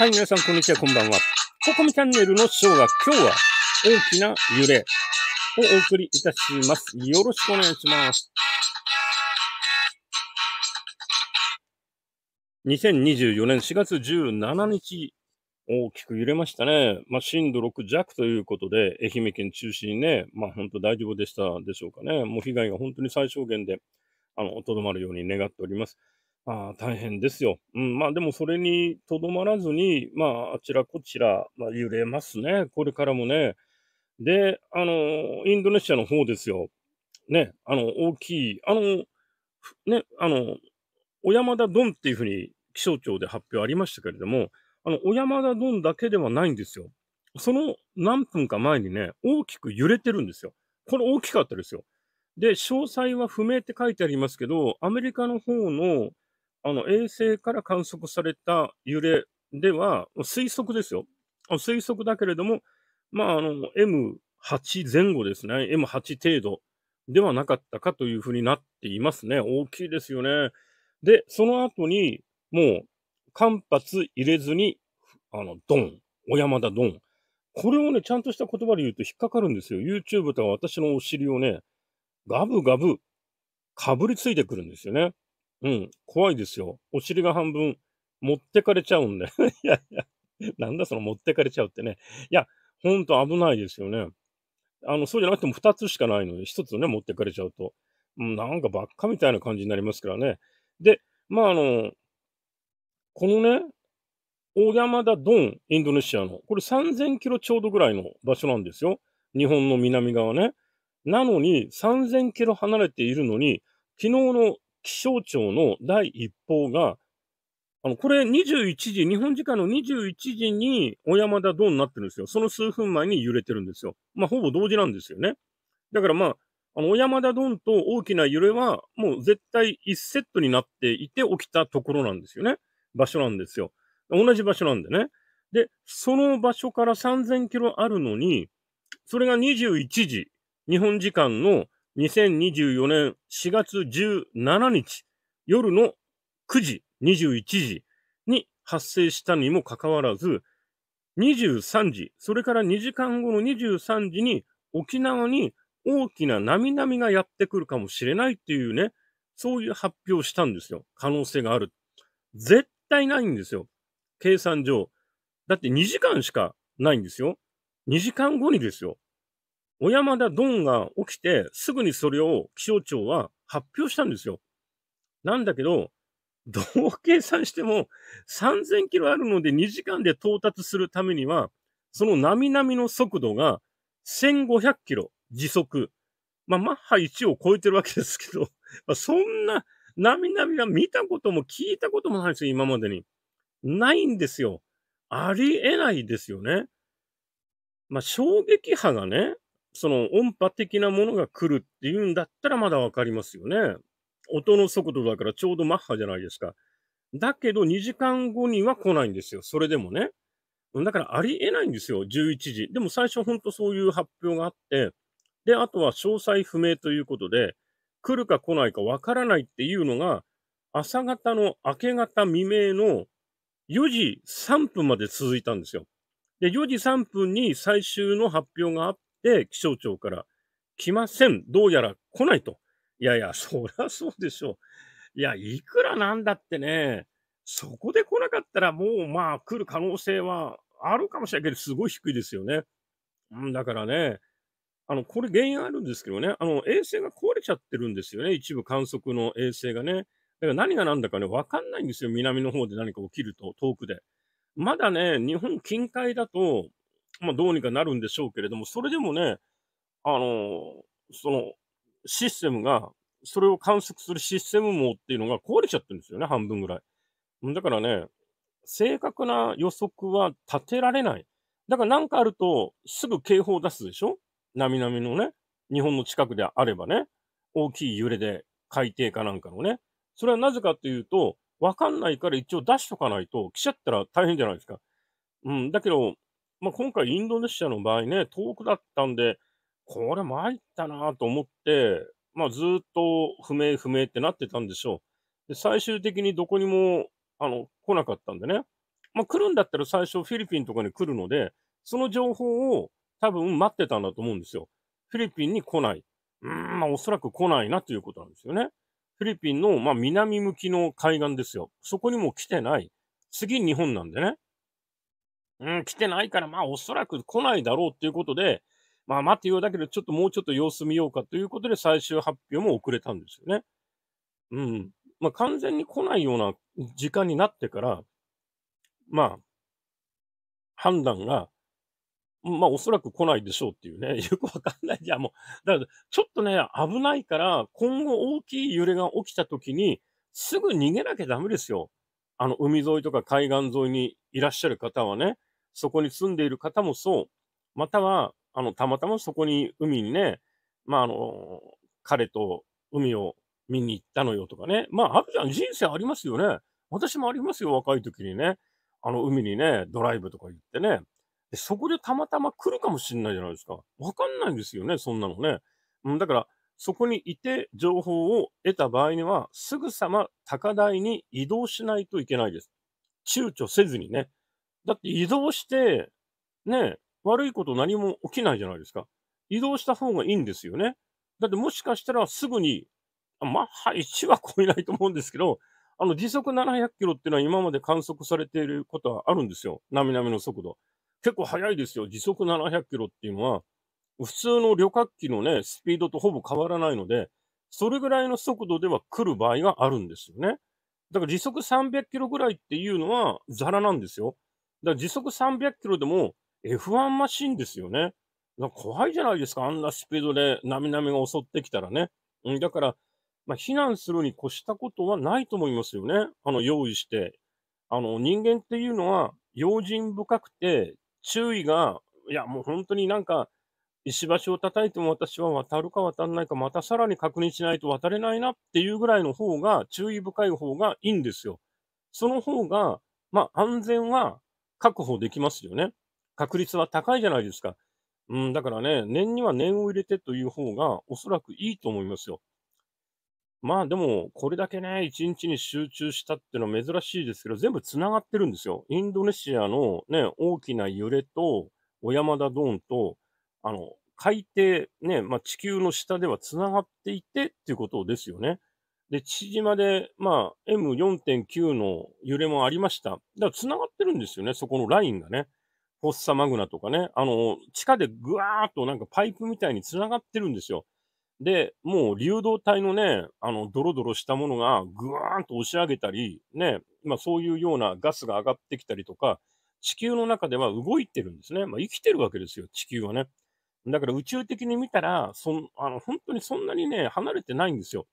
はい、皆さん、こんにちは、こんばんは。ココミチャンネルのショーが今日は大きな揺れをお送りいたします。よろしくお願いします。2024年4月17日、大きく揺れましたね。まあ、震度6弱ということで、愛媛県中心にね、まあ、本当大丈夫でしたでしょうかね。もう被害が本当に最小限で、あの、とどまるように願っております。あ大変ですよ。うん、まあ、でもそれにとどまらずに、まあ、あちらこちら、まあ、揺れますね、これからもね。で、あの、インドネシアの方ですよ。ね、あの、大きい、あの、ね、あの、小山田ドンっていうふうに気象庁で発表ありましたけれども、あの、小山田ドンだけではないんですよ。その何分か前にね、大きく揺れてるんですよ。これ大きかったですよ。で、詳細は不明って書いてありますけど、アメリカの方のあの、衛星から観測された揺れでは、推測ですよ。推測だけれども、まあ、あの、M8 前後ですね。M8 程度ではなかったかというふうになっていますね。大きいですよね。で、その後に、もう、間髪入れずに、あの、ドン、小山田ドン。これをね、ちゃんとした言葉で言うと引っかかるんですよ。YouTube とは私のお尻をね、ガブガブ、かぶりついてくるんですよね。うん、怖いですよ。お尻が半分持ってかれちゃうんで。いやいや、なんだその持ってかれちゃうってね。いや、ほんと危ないですよね。あの、そうじゃなくても2つしかないので、1つね、持ってかれちゃうと。うん、なんかばっかみたいな感じになりますからね。で、まああの、このね、大山田ドン、インドネシアの、これ3000キロちょうどぐらいの場所なんですよ。日本の南側ね。なのに、3000キロ離れているのに、昨日の気象庁の第一報が、あの、これ21時、日本時間の21時に小山田ドンになってるんですよ。その数分前に揺れてるんですよ。まあ、ほぼ同時なんですよね。だからまあ、あの、小山田ドンと大きな揺れは、もう絶対1セットになっていて起きたところなんですよね。場所なんですよ。同じ場所なんでね。で、その場所から3000キロあるのに、それが21時、日本時間の2024年4月17日夜の9時、21時に発生したにもかかわらず、23時、それから2時間後の23時に沖縄に大きな波々がやってくるかもしれないっていうね、そういう発表をしたんですよ。可能性がある。絶対ないんですよ。計算上。だって2時間しかないんですよ。2時間後にですよ。小山田ドンが起きて、すぐにそれを気象庁は発表したんですよ。なんだけど、どう計算しても3000キロあるので2時間で到達するためには、その並々の速度が1500キロ時速。まあ、マッハ1を超えてるわけですけど、まあ、そんな並々は見たことも聞いたこともないですよ、今までに。ないんですよ。ありえないですよね。まあ、衝撃波がね、その音波的なものが来るっていうんだったらまだわかりますよね。音の速度だからちょうどマッハじゃないですか。だけど2時間後には来ないんですよ。それでもね。だからありえないんですよ。11時。でも最初本当そういう発表があって、で、あとは詳細不明ということで、来るか来ないかわからないっていうのが、朝方の明け方未明の4時3分まで続いたんですよ。で、4時3分に最終の発表があっで、気象庁から、来ません。どうやら来ないと。いやいや、そりゃそうでしょう。いや、いくらなんだってね、そこで来なかったらもうまあ来る可能性はあるかもしれないけど、すごい低いですよね。うん、だからね、あの、これ原因あるんですけどね、あの、衛星が壊れちゃってるんですよね。一部観測の衛星がね。だから何が何だかね、わかんないんですよ。南の方で何か起きると、遠くで。まだね、日本近海だと、まあ、どうにかなるんでしょうけれども、それでもね、あの、その、システムが、それを観測するシステム網っていうのが壊れちゃってるんですよね、半分ぐらい。だからね、正確な予測は立てられない。だからなんかあると、すぐ警報出すでしょ波々のね、日本の近くであればね、大きい揺れで海底かなんかのね。それはなぜかというと、わかんないから一応出しとかないと、来ちゃったら大変じゃないですか。うん、だけど、まあ、今回インドネシアの場合ね、遠くだったんで、これ参ったなと思って、まあ、ずっと不明不明ってなってたんでしょう。で最終的にどこにもあの来なかったんでね。まあ、来るんだったら最初フィリピンとかに来るので、その情報を多分待ってたんだと思うんですよ。フィリピンに来ない。うん、まあ、おそらく来ないなということなんですよね。フィリピンの、まあ、南向きの海岸ですよ。そこにも来てない。次、日本なんでね。うん、来てないから、まあ、おそらく来ないだろうっていうことで、まあ、待ってようだけど、ちょっともうちょっと様子見ようかということで、最終発表も遅れたんですよね。うん。まあ、完全に来ないような時間になってから、まあ、判断が、まあ、おそらく来ないでしょうっていうね、よくわかんない。じゃあもう、だから、ちょっとね、危ないから、今後大きい揺れが起きた時に、すぐ逃げなきゃダメですよ。あの、海沿いとか海岸沿いにいらっしゃる方はね。そこに住んでいる方もそう、または、あの、たまたまそこに海にね、まあ、あの、彼と海を見に行ったのよとかね。まあ、あるじゃん。人生ありますよね。私もありますよ。若い時にね。あの、海にね、ドライブとか行ってね。でそこでたまたま来るかもしれないじゃないですか。わかんないんですよね。そんなのね。うん、だから、そこにいて情報を得た場合には、すぐさま高台に移動しないといけないです。躊躇せずにね。だって移動して、ね、悪いこと何も起きないじゃないですか。移動した方がいいんですよね。だってもしかしたらすぐに、マッハ1は超えないと思うんですけど、あの時速700キロっていうのは今まで観測されていることはあるんですよ。なみなみの速度。結構速いですよ。時速700キロっていうのは、普通の旅客機のね、スピードとほぼ変わらないので、それぐらいの速度では来る場合があるんですよね。だから時速300キロぐらいっていうのはザラなんですよ。だから時速300キロでも F1 マシンですよね。怖いじゃないですか。あんなスピードで波々が襲ってきたらね。うん、だから、まあ、避難するに越したことはないと思いますよね。あの、用意して。あの、人間っていうのは用心深くて、注意が、いや、もう本当になんか、石橋を叩いても私は渡るか渡らないか、またさらに確認しないと渡れないなっていうぐらいの方が、注意深い方がいいんですよ。その方が、まあ、安全は確保できますよね。確率は高いじゃないですか。うん、だからね、念には念を入れてという方がおそらくいいと思いますよ。まあでも、これだけね、一日に集中したっていうのは珍しいですけど、全部繋がってるんですよ。インドネシアのね、大きな揺れと、小山田ドーンと、あの、海底、ね、まあ、地球の下では繋がっていてっていうことですよね。で、父島で、まあ、M4.9 の揺れもありました。だから繋がってるんですよね、そこのラインがね。フォッサマグナとかね。あの、地下でぐわーっとなんかパイプみたいに繋がってるんですよ。で、もう流動体のね、あの、ドロドロしたものがぐわーんと押し上げたり、ね、まあそういうようなガスが上がってきたりとか、地球の中では動いてるんですね。まあ生きてるわけですよ、地球はね。だから宇宙的に見たら、そんあの本当にそんなにね、離れてないんですよ。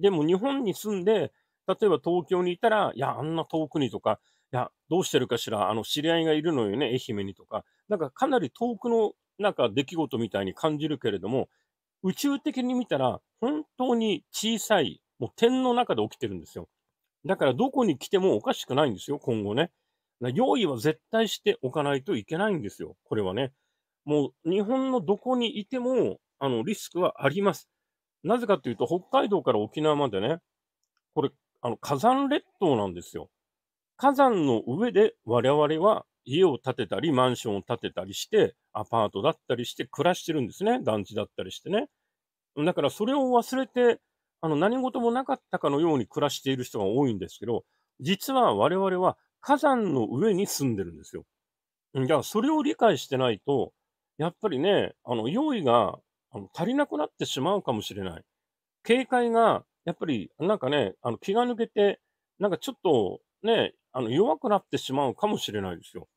でも日本に住んで、例えば東京にいたら、いや、あんな遠くにとか、いや、どうしてるかしら、あの、知り合いがいるのよね、愛媛にとか、なんかかなり遠くの、なんか出来事みたいに感じるけれども、宇宙的に見たら、本当に小さい、もう点の中で起きてるんですよ。だからどこに来てもおかしくないんですよ、今後ね。用意は絶対しておかないといけないんですよ、これはね。もう日本のどこにいても、あの、リスクはあります。なぜかっていうと、北海道から沖縄までね、これ、あの、火山列島なんですよ。火山の上で我々は家を建てたり、マンションを建てたりして、アパートだったりして暮らしてるんですね。団地だったりしてね。だからそれを忘れて、あの、何事もなかったかのように暮らしている人が多いんですけど、実は我々は火山の上に住んでるんですよ。だからそれを理解してないと、やっぱりね、あの、用意があの足りなくなってしまうかもしれない。警戒が、やっぱり、なんかね、あの気が抜けて、なんかちょっとね、あの弱くなってしまうかもしれないですよ。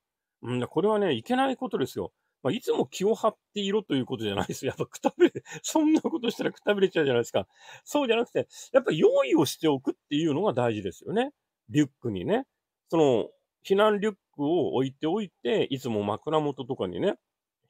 うん、これはね、いけないことですよ。まあ、いつも気を張っていろということじゃないですよ。やっぱくたびれ、そんなことしたらくたびれちゃうじゃないですか。そうじゃなくて、やっぱ用意をしておくっていうのが大事ですよね。リュックにね。その、避難リュックを置いておいて、いつも枕元とかにね、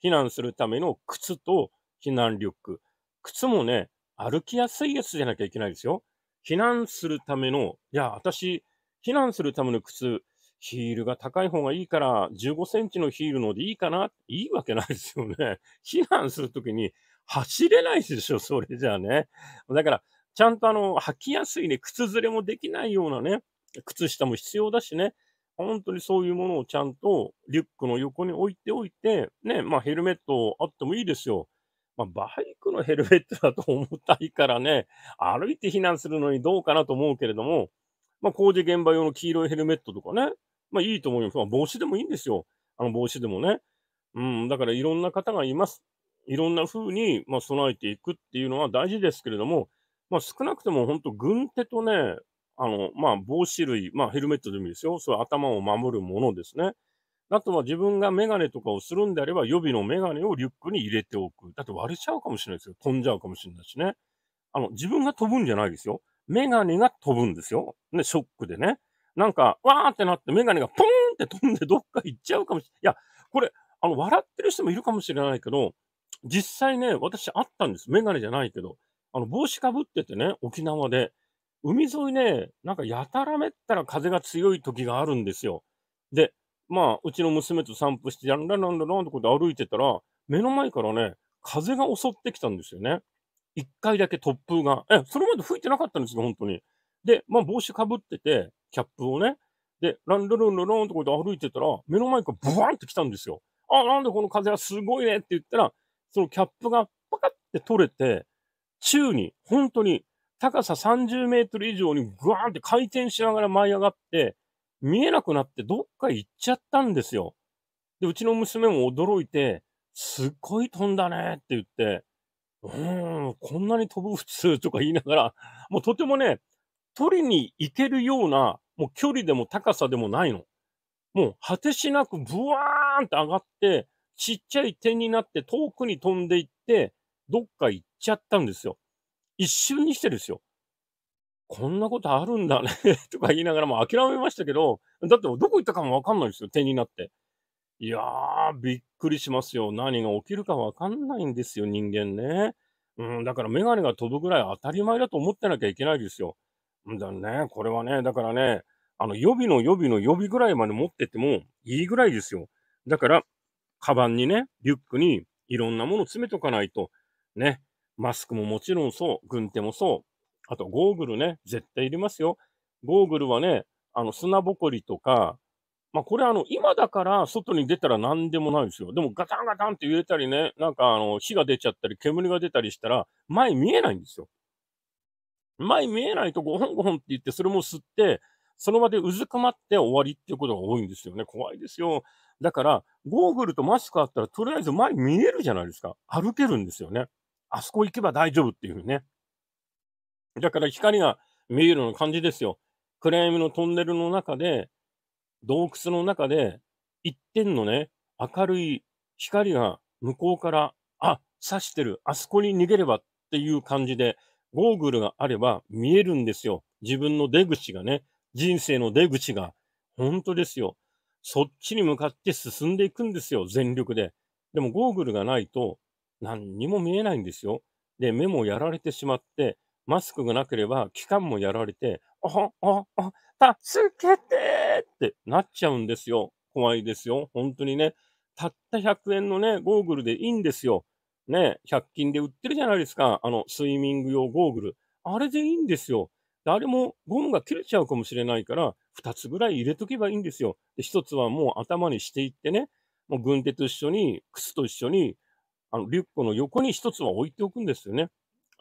避難するための靴と避難リュック。靴もね、歩きやすいやつじゃなきゃいけないですよ。避難するための、いや、私、避難するための靴、ヒールが高い方がいいから、15センチのヒールのでいいかな、いいわけないですよね。避難するときに走れないでしょ、それじゃあね。だから、ちゃんとあの、履きやすいね、靴ずれもできないようなね、靴下も必要だしね。本当にそういうものをちゃんとリュックの横に置いておいて、ね、まあヘルメットあってもいいですよ。まあ、バイクのヘルメットだと重たいからね、歩いて避難するのにどうかなと思うけれども、まあ、工事現場用の黄色いヘルメットとかね、まあ、いいと思います。まあ、帽子でもいいんですよ。あの帽子でもね。うん、だからいろんな方がいます。いろんな風に、まあ、備えていくっていうのは大事ですけれども、まあ、少なくとも本当、軍手とね、あの、まあ、帽子類、まあ、ヘルメットでもいいですよ。そう頭を守るものですね。あとは自分がメガネとかをするんであれば、予備のメガネをリュックに入れておく。だって割れちゃうかもしれないですよ。飛んじゃうかもしれないしね。あの、自分が飛ぶんじゃないですよ。メガネが飛ぶんですよ。ね、ショックでね。なんか、わーってなってメガネがポーンって飛んでどっか行っちゃうかもしれない。いや、これ、あの、笑ってる人もいるかもしれないけど、実際ね、私あったんです。メガネじゃないけど。あの、帽子かぶっててね、沖縄で。海沿いね、なんかやたらめったら風が強い時があるんですよ。で、まあ、うちの娘と散歩して、ランランランランってこで歩いてたら、目の前からね、風が襲ってきたんですよね。一回だけ突風が。え、それまで吹いてなかったんですよ、本当に。で、まあ、帽子かぶってて、キャップをね。で、ランランランランってこっで歩いてたら、目の前からブワーンって来たんですよ。あ、なんでこの風はすごいねって言ったら、そのキャップがパカって取れて、宙に、本当に高さ30メートル以上にグワーンって回転しながら舞い上がって、見えなくなってどっか行っちゃったんですよ。で、うちの娘も驚いて、すっごい飛んだねって言って、うーん、こんなに飛ぶ普通とか言いながら、もうとてもね、取りに行けるような、もう距離でも高さでもないの。もう果てしなくブワーンって上がって、ちっちゃい点になって遠くに飛んでいって、どっか行っちゃったんですよ。一瞬にしてですよ。こんなことあるんだね とか言いながらも諦めましたけど、だってどこ行ったかもわかんないですよ、手になって。いやー、びっくりしますよ。何が起きるかわかんないんですよ、人間ね。うん、だからメガネが飛ぶぐらい当たり前だと思ってなきゃいけないですよ。だね、これはね、だからね、あの、予備の予備の予備ぐらいまで持ってってもいいぐらいですよ。だから、カバンにね、リュックにいろんなもの詰めとかないと、ね、マスクももちろんそう、軍手もそう、あと、ゴーグルね、絶対いりますよ。ゴーグルはね、あの、砂ぼこりとか、まあ、これあの、今だから外に出たら何でもないですよ。でもガタンガタンって揺れたりね、なんかあの、火が出ちゃったり、煙が出たりしたら、前見えないんですよ。前見えないとゴホンゴホンって言って、それも吸って、その場でうずくまって終わりっていうことが多いんですよね。怖いですよ。だから、ゴーグルとマスクあったら、とりあえず前見えるじゃないですか。歩けるんですよね。あそこ行けば大丈夫っていうふうにね。だから光が見えるような感じですよ。暗闇のトンネルの中で、洞窟の中で、一点のね、明るい光が向こうから、あ、刺してる、あそこに逃げればっていう感じで、ゴーグルがあれば見えるんですよ。自分の出口がね、人生の出口が。本当ですよ。そっちに向かって進んでいくんですよ、全力で。でもゴーグルがないと何にも見えないんですよ。で、目もやられてしまって、マスクがなければ、期間もやられて、おあ、お助けてってなっちゃうんですよ。怖いですよ。本当にね。たった100円のね、ゴーグルでいいんですよ。ね、100均で売ってるじゃないですか。あの、スイミング用ゴーグル。あれでいいんですよ。あれもゴムが切れちゃうかもしれないから、2つぐらい入れとけばいいんですよ。で1つはもう頭にしていってね、もう軍手と一緒に、靴と一緒に、あのリュックの横に1つは置いておくんですよね。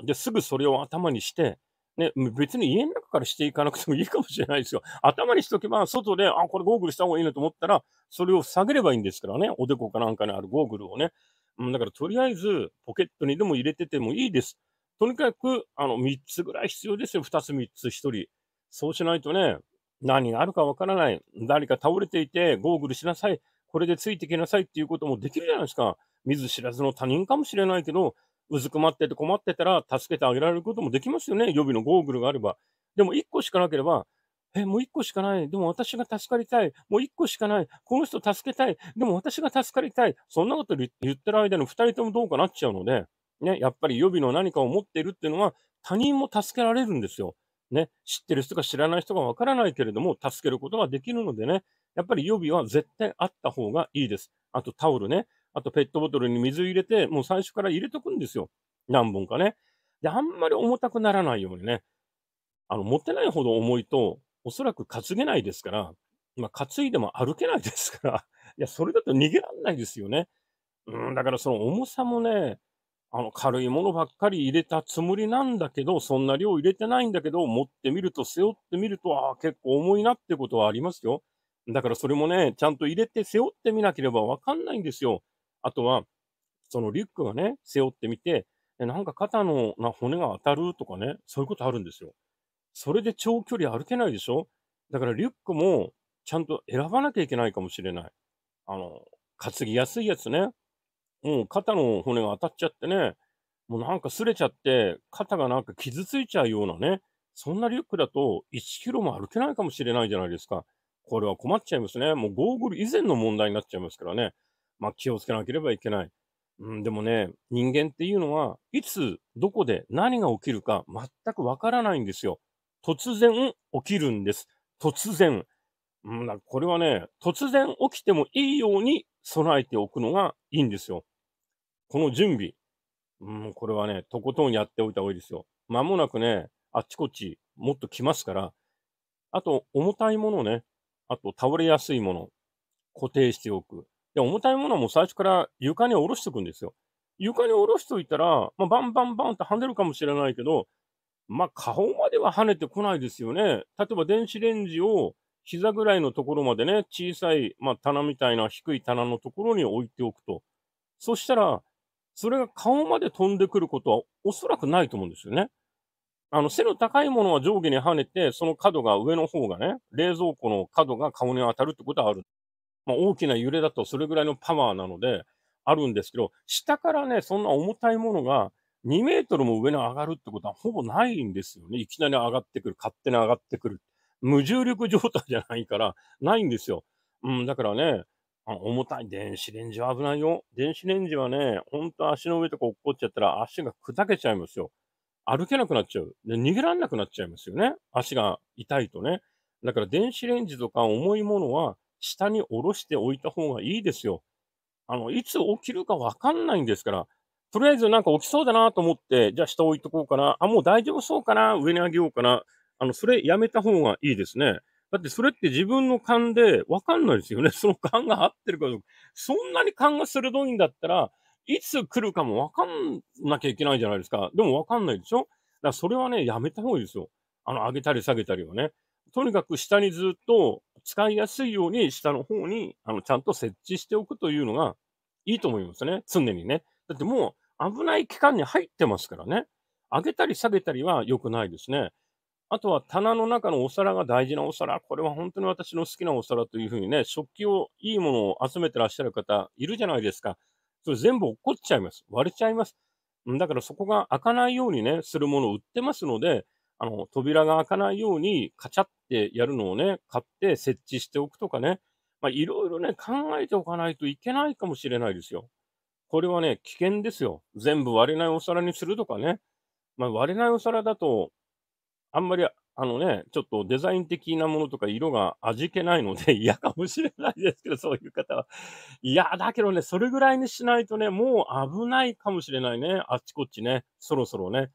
で、すぐそれを頭にして、ね、別に家の中からしていかなくてもいいかもしれないですよ。頭にしとけば、外で、あ、これゴーグルした方がいいなと思ったら、それを下げればいいんですからね。おでこかなんかにあるゴーグルをね。うん、だからとりあえず、ポケットにでも入れててもいいです。とにかく、あの、3つぐらい必要ですよ。2つ、3つ、1人。そうしないとね、何があるかわからない。誰か倒れていて、ゴーグルしなさい。これでついてきなさいっていうこともできるじゃないですか。見ず知らずの他人かもしれないけど、うずくまってて困ってたら、助けてあげられることもできますよね。予備のゴーグルがあれば。でも、1個しかなければ、え、もう1個しかない。でも私が助かりたい。もう1個しかない。この人助けたい。でも私が助かりたい。そんなこと言ってる間に2人ともどうかなっちゃうので、ね、やっぱり予備の何かを持っているっていうのは、他人も助けられるんですよ。ね、知ってる人か知らない人かわからないけれども、助けることができるのでね、やっぱり予備は絶対あった方がいいです。あとタオルね。あとペットボトルに水入れて、もう最初から入れとくんですよ。何本かね。で、あんまり重たくならないようにね。あの、持ってないほど重いと、おそらく担げないですから、まあ、担いでも歩けないですから、いや、それだと逃げられないですよね。うん、だからその重さもね、あの、軽いものばっかり入れたつもりなんだけど、そんな量入れてないんだけど、持ってみると、背負ってみると、ああ、結構重いなってことはありますよ。だからそれもね、ちゃんと入れて背負ってみなければわかんないんですよ。あとは、そのリュックがね、背負ってみて、なんか肩のな骨が当たるとかね、そういうことあるんですよ。それで長距離歩けないでしょだからリュックもちゃんと選ばなきゃいけないかもしれない。あの、担ぎやすいやつね。もう肩の骨が当たっちゃってね、もうなんか擦れちゃって、肩がなんか傷ついちゃうようなね、そんなリュックだと1キロも歩けないかもしれないじゃないですか。これは困っちゃいますね。もうゴーグル以前の問題になっちゃいますからね。まあ、気をつけなければいけない。うん、でもね、人間っていうのは、いつ、どこで、何が起きるか全くわからないんですよ。突然起きるんです。突然。うん、これはね、突然起きてもいいように備えておくのがいいんですよ。この準備。うん、これはね、とことんやっておいた方がいいですよ。まもなくね、あっちこっちもっと来ますから、あと重たいものね、あと倒れやすいもの、固定しておく。で、重たいものも最初から床に下ろしておくんですよ。床に下ろしておいたら、まあ、バンバンバンって跳ねるかもしれないけど、まあ、顔までは跳ねてこないですよね。例えば電子レンジを膝ぐらいのところまでね、小さい、まあ、棚みたいな低い棚のところに置いておくと。そしたら、それが顔まで飛んでくることはおそらくないと思うんですよね。あの、背の高いものは上下に跳ねて、その角が上の方がね、冷蔵庫の角が顔に当たるってことはある。まあ、大きな揺れだとそれぐらいのパワーなので、あるんですけど、下からね、そんな重たいものが2メートルも上に上がるってことはほぼないんですよね。いきなり上がってくる、勝手に上がってくる。無重力状態じゃないから、ないんですよ。うん、だからね、あ重たい。電子レンジは危ないよ。電子レンジはね、ほんと足の上とか落っこっちゃったら足が砕けちゃいますよ。歩けなくなっちゃう。で、逃げられなくなっちゃいますよね。足が痛いとね。だから電子レンジとか重いものは下に下ろしておいた方がいいですよ。あの、いつ起きるかわかんないんですから、とりあえずなんか起きそうだなと思って、じゃあ下置いとこうかな。あ、もう大丈夫そうかな。上に上げようかな。あの、それやめた方がいいですね。だってそれって自分の勘でわかんないですよね。その勘が合ってるかどうか。そんなに勘が鋭いんだったら、いつ来るかもわかんなきゃいけないじゃないですか。でもわかんないでしょだからそれはね、やめた方がいいですよ。あの、上げたり下げたりはね。とにかく下にずっと使いやすいように下の方に、あの、ちゃんと設置しておくというのがいいと思いますね。常にね。だってもう危ない期間に入ってますからね。上げたり下げたりは良くないですね。あとは棚の中のお皿が大事なお皿。これは本当に私の好きなお皿というふうにね、食器を、いいものを集めてらっしゃる方いるじゃないですか。それ全部落っこっちゃいます。割れちゃいます。だからそこが開かないようにね、するものを売ってますので、あの、扉が開かないように、カチャってやるのをね、買って設置しておくとかね、まあ、いろいろね、考えておかないといけないかもしれないですよ。これはね、危険ですよ。全部割れないお皿にするとかね。まあ、割れないお皿だと、あんまり、あのね、ちょっとデザイン的なものとか色が味気ないので 嫌かもしれないですけど、そういう方は。いや、だけどね、それぐらいにしないとね、もう危ないかもしれないね。あっちこっちね、そろそろね。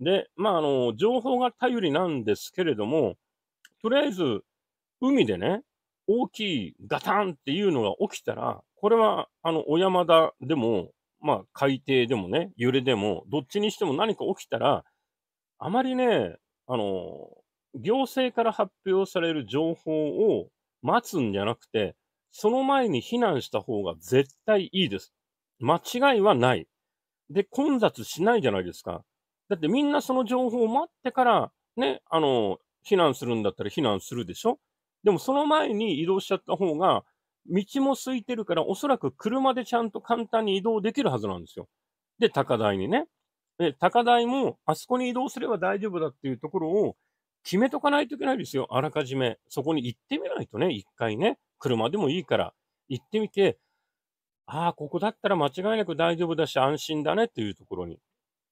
で、まあ、あの、情報が頼りなんですけれども、とりあえず、海でね、大きいガタンっていうのが起きたら、これは、あの、小山田でも、まあ、海底でもね、揺れでも、どっちにしても何か起きたら、あまりね、あの、行政から発表される情報を待つんじゃなくて、その前に避難した方が絶対いいです。間違いはない。で、混雑しないじゃないですか。だってみんなその情報を待ってから、ね、あの、避難するんだったら避難するでしょでもその前に移動しちゃった方が、道も空いてるから、おそらく車でちゃんと簡単に移動できるはずなんですよ。で、高台にね。で、高台も、あそこに移動すれば大丈夫だっていうところを決めとかないといけないですよ。あらかじめ。そこに行ってみないとね、一回ね。車でもいいから。行ってみて、ああ、ここだったら間違いなく大丈夫だし安心だねっていうところに。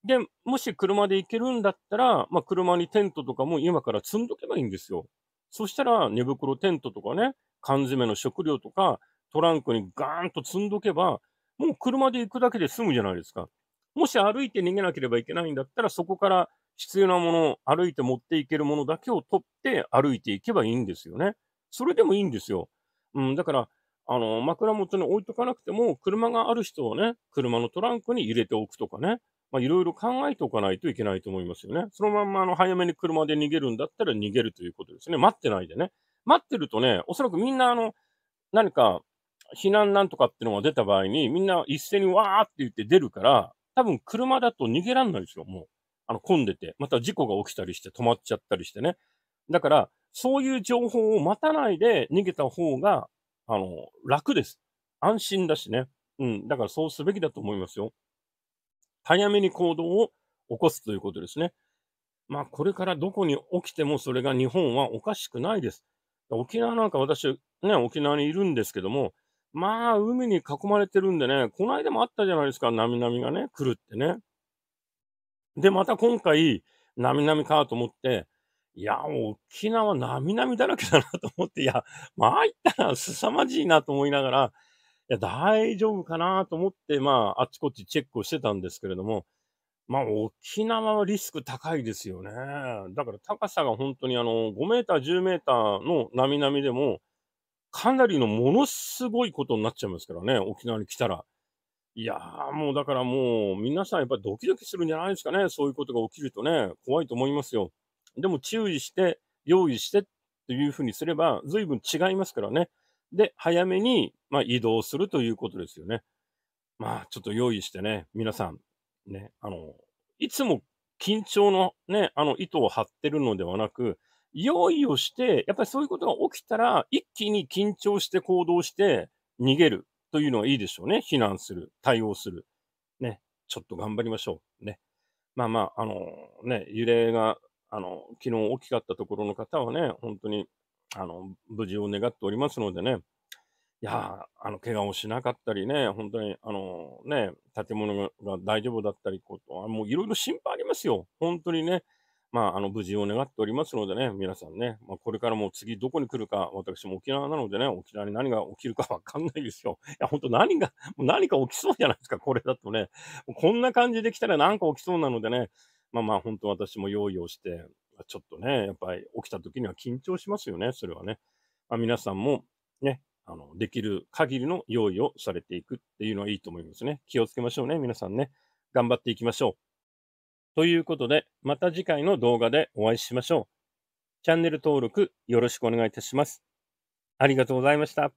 で、もし車で行けるんだったら、まあ、車にテントとかも今から積んどけばいいんですよ。そしたら、寝袋テントとかね、缶詰の食料とか、トランクにガーンと積んどけば、もう車で行くだけで済むじゃないですか。もし歩いて逃げなければいけないんだったら、そこから必要なものを歩いて持っていけるものだけを取って歩いていけばいいんですよね。それでもいいんですよ。うん、だから、あの、枕元に置いとかなくても、車がある人はね、車のトランクに入れておくとかね、まあ、いろいろ考えておかないといけないと思いますよね。そのまんま、あの、早めに車で逃げるんだったら逃げるということですね。待ってないでね。待ってるとね、おそらくみんな、あの、何か、避難なんとかっていうのが出た場合に、みんな一斉にわーって言って出るから、多分車だと逃げらんないですよ、もう。あの、混んでて。また事故が起きたりして止まっちゃったりしてね。だから、そういう情報を待たないで逃げた方が、あの、楽です。安心だしね。うん。だからそうすべきだと思いますよ。早めに行動を起こすということですね。まあ、これからどこに起きてもそれが日本はおかしくないです。沖縄なんか私、ね、沖縄にいるんですけども、まあ、海に囲まれてるんでね、この間もあったじゃないですか、波々がね、来るってね。で、また今回、波々かと思って、いや、沖縄波々だらけだなと思って、いや、参ったら凄まじいなと思いながら、や、大丈夫かなと思って、まあ、あっちこっちチェックをしてたんですけれども、まあ、沖縄はリスク高いですよね。だから高さが本当にあの、5メーター、10メーターの波々でも、かなりのものすごいことになっちゃいますからね、沖縄に来たら。いやー、もうだからもう、皆さんやっぱりドキドキするんじゃないですかね。そういうことが起きるとね、怖いと思いますよ。でも注意して、用意してっていうふうにすれば、随分違いますからね。で、早めに、まあ、移動するということですよね。まあ、ちょっと用意してね、皆さん、ね、あの、いつも緊張のね、あの、糸を張ってるのではなく、用意をして、やっぱりそういうことが起きたら、一気に緊張して行動して逃げるというのはいいでしょうね。避難する、対応する。ね、ちょっと頑張りましょう。ね。まあまあ、あの、ね、揺れが、あの、昨日大きかったところの方はね、本当にあの、無事を願っておりますのでね、いやあの、怪我をしなかったりね、本当に、あのね、建物が大丈夫だったり、こと、もういろいろ心配ありますよ。本当にね、まあ、あの、無事を願っておりますのでね、皆さんね、まあ、これからも次どこに来るか、私も沖縄なのでね、沖縄に何が起きるかわかんないですよ。いや、本当何が、何か起きそうじゃないですか、これだとね。こんな感じで来たら何か起きそうなのでね、まあまあ、本当私も用意をして、ちょっとね、やっぱり起きた時には緊張しますよね、それはね。まあ、皆さんもね、あの、できる限りの用意をされていくっていうのはいいと思いますね。気をつけましょうね、皆さんね。頑張っていきましょう。ということで、また次回の動画でお会いしましょう。チャンネル登録よろしくお願いいたします。ありがとうございました。